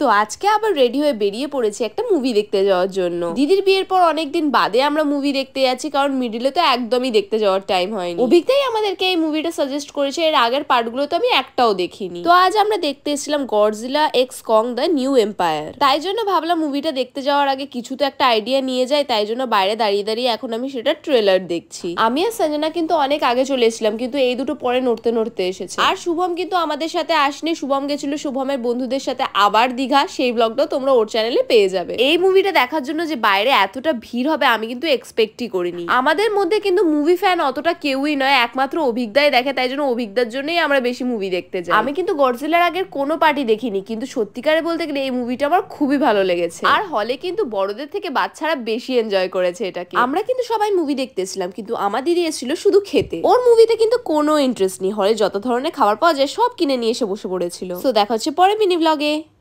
তো আজকে আবার রেডি হয়ে বেরিয়ে পড়েছি একটা মুভি দেখতে যাওয়ার জন্য দিদির বিয়ের পর অনেকদিন বাদে আমরা মুভি দেখতে যাচ্ছি কারণ মিডিলে তো একদমই দেখতে যাওয়ার টাইম হয়নি অভিজ্ঞতাই আমাদেরকে এই মুভিটা সাজেস্ট করেছে এর আগের পার্টগুলো তো আমি একটাও দেখিনি তো আজ আমরা দেখতে এসেছিলাম Godzilla x Kong the new empire তাই জন্য ভাবলাম মুভিটা দেখতে যাওয়ার আগে কিছু তো একটা আইডিয়া নিয়ে যায় তাই জন্য বাইরে দাঁড়িয়ে দাঁড়িয়ে এখন আমি সেটা ট্রেলার দেখছি আমি আর সঞ্জনা কিন্তু অনেক আগে চলে এসেছিলাম কিন্তু এই দুটো পরে নড়তে নড়তে এসেছে আর শুভম কিন্তু আমাদের সাথে আসনি শুভম গেছিল শুভমের বন্ধুদের সাথে আবার দীঘা সেই ব্লগটাও তোমরা ওর চ্যানেলে পেয়ে যাবে এই মুভিটা দেখার জন্য যে বাইরে এতটা ভিড় হবে আমি কিন্তু এক্সপেক্টই করিনি আমাদের মধ্যে কিন্তু মুভি ফ্যান অতটা কেউই নয় একমাত্র অভিজ্ঞাই দেখে তাই জন্য অভিজ্ঞার জন্যই আমরা বেশি মুভি দেখতে যাই আমি কিন্তু গডজিলার আগের কোনো পার্টি দেখিনি কিন্তু সত্যিকারে বলতে গেলে এই মুভিটা আমার খুবই ভালো লেগেছে আর হলে কিন্তু বড়দের থেকে বাচ্চারা বেশি এনজয় করেছে এটাকে আমরা কিন্তু সবাই মুভি দেখতেছিলাম কিন্তু আমার দিদি এসেছিল শুধু খেতে ওর মুভিতে কিন্তু কোনো ইন্টারেস্ট নেই হলে যত ধরনের খাবার পাওয়া যায় সব কিনে নিয়ে এসে বসে পড়েছিল তো দেখা হচ্ছে পরে মিনি ব্লগে